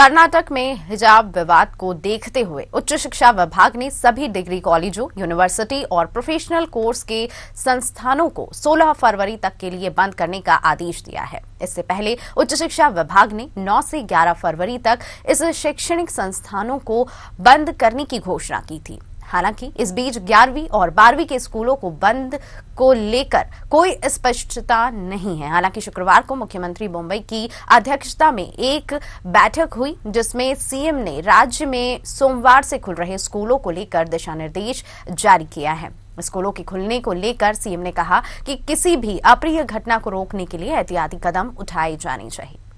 कर्नाटक में हिजाब विवाद को देखते हुए उच्च शिक्षा विभाग ने सभी डिग्री कॉलेजों यूनिवर्सिटी और प्रोफेशनल कोर्स के संस्थानों को 16 फरवरी तक के लिए बंद करने का आदेश दिया है इससे पहले उच्च शिक्षा विभाग ने 9 से 11 फरवरी तक इस शैक्षणिक संस्थानों को बंद करने की घोषणा की थी हालांकि इस बीच ग्यारहवीं और बारहवीं के स्कूलों को बंद को लेकर कोई स्पष्टता नहीं है हालांकि शुक्रवार को मुख्यमंत्री मुंबई की अध्यक्षता में एक बैठक हुई जिसमें सीएम ने राज्य में सोमवार से खुल रहे स्कूलों को लेकर दिशा निर्देश जारी किया है स्कूलों के खुलने को लेकर सीएम ने कहा कि किसी भी अप्रिय घटना को रोकने के लिए एहतियाती कदम उठाए जाने चाहिए